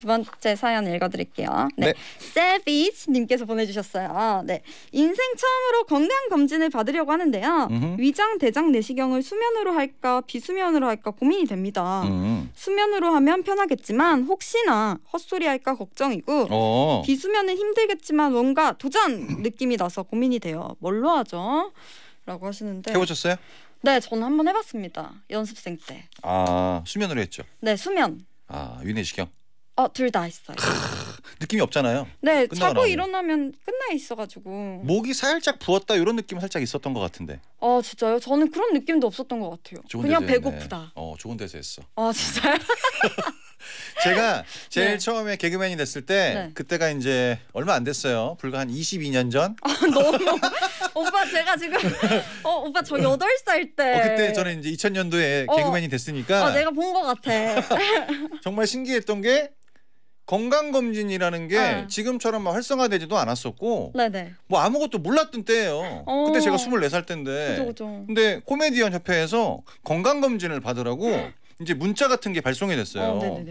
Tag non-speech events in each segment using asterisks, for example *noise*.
두 번째 사연 읽어드릴게요. 네. 네. 세비치 님께서 보내주셨어요. 네. 인생 처음으로 건강 검진을 받으려고 하는데요. 음흠. 위장, 대장 내시경을 수면으로 할까 비수면으로 할까 고민이 됩니다. 음. 수면으로 하면 편하겠지만 혹시나 헛소리 할까 걱정이고 어. 비수면은 힘들겠지만 뭔가 도전 느낌이 나서 고민이 돼요. 뭘로 하죠? 라고 하시는데 해보셨어요? 네, 저는 한번 해봤습니다. 연습생 때. 아 수면으로 했죠. 네, 수면. 아 위내시경. 어, 둘 다있어요 느낌이 없잖아요. 네, 자고 나면. 일어나면 끝나 있어가지고. 목이 살짝 부었다 이런 느낌 은 살짝 있었던 것 같은데. 어, 진짜요? 저는 그런 느낌도 없었던 것 같아요. 그냥 배고프다. 어, 좋은 데서 했어. 아, 진짜요? *laughs* 제가 제일 네. 처음에 개그맨이 됐을 때 네. 그때가 이제 얼마 안 됐어요. 불과 한 22년 전. 아, 너무 *laughs* 오빠 제가 지금 어 오빠 저 여덟 살 때. 어, 그때 저는 이제 2000년도에 어, 개그맨이 됐으니까. 아, 내가 본 것 같아. *laughs* 정말 신기했던 게 건강검진이라는 게 네. 지금처럼 막 활성화되지도 않았었고 네네. 뭐 아무것도 몰랐던 때예요. 어. 그때 제가 24살 때인데 그쵸, 그쵸. 근데 코미디언 협회에서 건강검진을 받으라고 이제 문자 같은 게 발송이 됐어요. 어,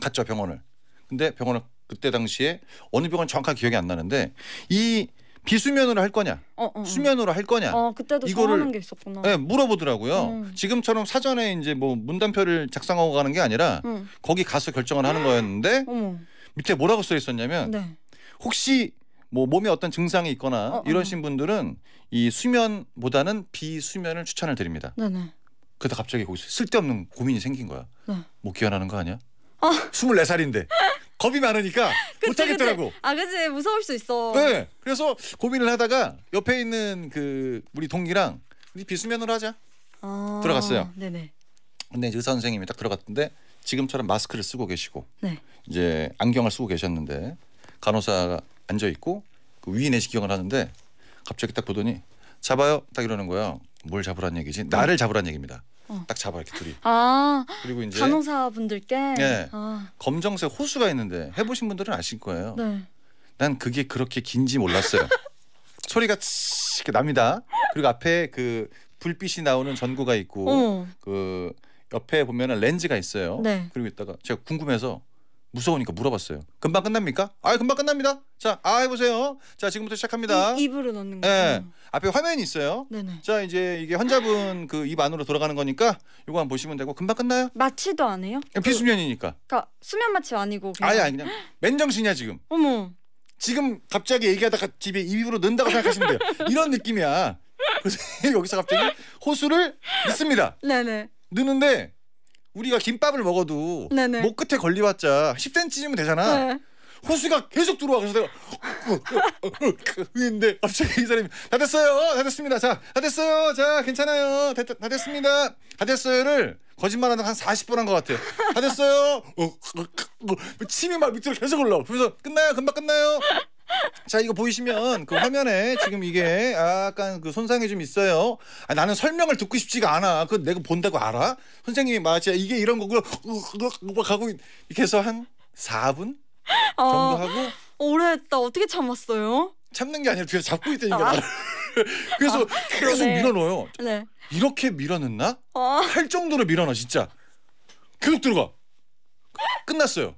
갔죠 병원을. 근데 병원을 그때 당시에 어느 병원 정확하게 기억이 안 나는데 이 비수면으로 할 거냐, 어, 어, 어, 수면으로 할 거냐. 어, 그때도 이거를 게 있었구나. 네, 물어보더라고요. 음. 지금처럼 사전에 이제 뭐 문단표를 작성하고 가는 게 아니라 음. 거기 가서 결정을 하는 거였는데 *gasps* 어머. 밑에 뭐라고 써 있었냐면 네. 혹시 뭐 몸에 어떤 증상이 있거나 어, 어, 이러신 분들은 이 수면보다는 비수면을 추천을 드립니다. 네네. 그러다 갑자기 거기서 쓸데없는 고민이 생긴 거야. 네. 못 뭐 기원하는 거 아니야? 어. 아. 24살인데 *laughs* 겁이 많으니까 *laughs* 못 하겠더라고. 아 그치 무서울 수 있어. 네. 그래서 고민을 하다가 옆에 있는 그 우리 동기랑 우리 비수면으로 하자. 아, 들어갔어요. 네네. 근데 의사 선생님이 딱 들어갔는데 지금처럼 마스크를 쓰고 계시고 네. 이제 안경을 쓰고 계셨는데 간호사가 앉아 있고 그위에 내시경을 하는데 갑자기 딱 보더니 잡아요 딱 이러는 거야. 뭘 잡으란 얘기지? 나를 잡으란 얘기입니다. 어. 딱 잡아 이렇게 둘이. 아 그리고 이제 간호사 분들께. 네. 아. 검정색 호수가 있는데 해보신 분들은 아실 거예요. 네. 난 그게 그렇게 긴지 몰랐어요. *laughs* 소리가 이렇게 납니다. 그리고 앞에 그 불빛이 나오는 전구가 있고 어. 그 옆에 보면은 렌즈가 있어요. 네. 그리고 있다가 제가 궁금해서 무서우니까 물어봤어요. 금방 끝납니까? 아, 금방 끝납니다. 자, 아 해보세요. 자, 지금부터 시작합니다. 입, 으로 넣는 거. 예. 앞에 화면이 있어요. 네네. 자, 이제 이게 환자분 그 입 안으로 돌아가는 거니까 이거 한 번 보시면 되고 금방 끝나요. 마취도 안 해요? 그냥 비수면이니까. 그러니까 수면 마취 아니고. 아예 아니 그냥 맨정신이야 지금. 어머. 지금 갑자기 얘기하다가 집에 입으로 넣는다고 생각하시면 돼요. 이런 느낌이야. 그래서 *laughs* 여기서 갑자기 호수를 넣습니다. *laughs* 네네. 넣는데 우리가 김밥을 먹어도 네네. 목 끝에 걸리봤자 10cm면 되잖아. 네. 호수가 계속 들어와 그래서 내가 근데 갑자기 이 사람이 다 됐어요 다 됐습니다 자 다 됐어요 자 괜찮아요 다, 다 됐습니다 다 됐어요를 거짓말하는 한 40분 한 것 같아요 다 됐어요 어, 어, 어, 침이 막 밑으로 계속 올라와 그래서 끝나요 금방 끝나요 자 이거 보이시면 그 화면에 지금 이게 약간 그 손상이 좀 있어요. 아, 나는 설명을 듣고 싶지가 않아. 그 내가 본다고 알아? 선생님이 맞아 이게 이런 거고 으 가고 이렇게 해서 한 4분 어, 정도 하고 오래했다. 어떻게 참았어요? 참는 게 아니라 뒤에 잡고 있다니까 아. 나를. *laughs* 그래서 아, 계속 네. 밀어넣어요. 네. 이렇게 밀어넣나? 어. 할 정도로 밀어넣어 진짜. 계속 들어가. 끝났어요.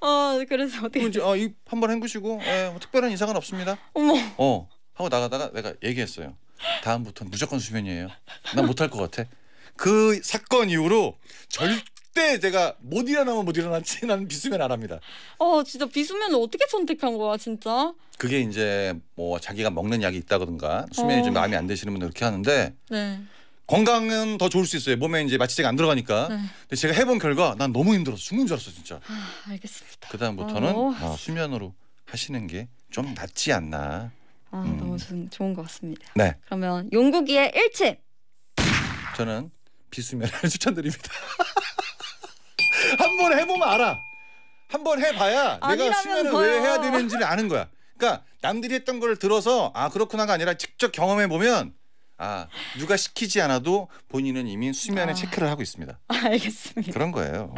어 그래서 어떻게? 이제 어, 한번 헹구시고 에, 예, 뭐 특별한 이상은 없습니다. 어머. 어 하고 나가다가 내가 얘기했어요. 다음부터 무조건 수면이에요. 난 못할 것 같아. 그 사건 이후로 절대 제가 못 일어나면 못 일어났지 난 비수면 안 합니다. 어 진짜 비수면을 어떻게 선택한 거야 진짜? 그게 이제 뭐 자기가 먹는 약이 있다든가 수면이 어. 좀 마음에 안 드시는 분들 그렇게 하는데 네. 건강은 더 좋을 수 있어요. 몸에 이제 마취제가 안 들어가니까. 네. 근데 제가 해본 결과 난 너무 힘들어서 죽는 줄 알았어 진짜. 아, 알겠습니다. 그다음부터는 어, 아, 수면으로 하시는 게 좀 낫지 않나. 아 음. 너무 좋은, 좋은 것 같습니다. 네. 그러면 용국이의 일침. 저는 비수면을 *laughs* 추천드립니다. *laughs* 한 번 해보면 알아. 한 번 해봐야 내가 수면을 더요. 왜 해야 되는지를 아는 거야. 그러니까 남들이 했던 걸 들어서 아 그렇구나가 아니라 직접 경험해 보면 아 누가 시키지 않아도 본인은 이미 수면에 아. 체크를 하고 있습니다. *laughs* 알겠습니다. 그런 거예요.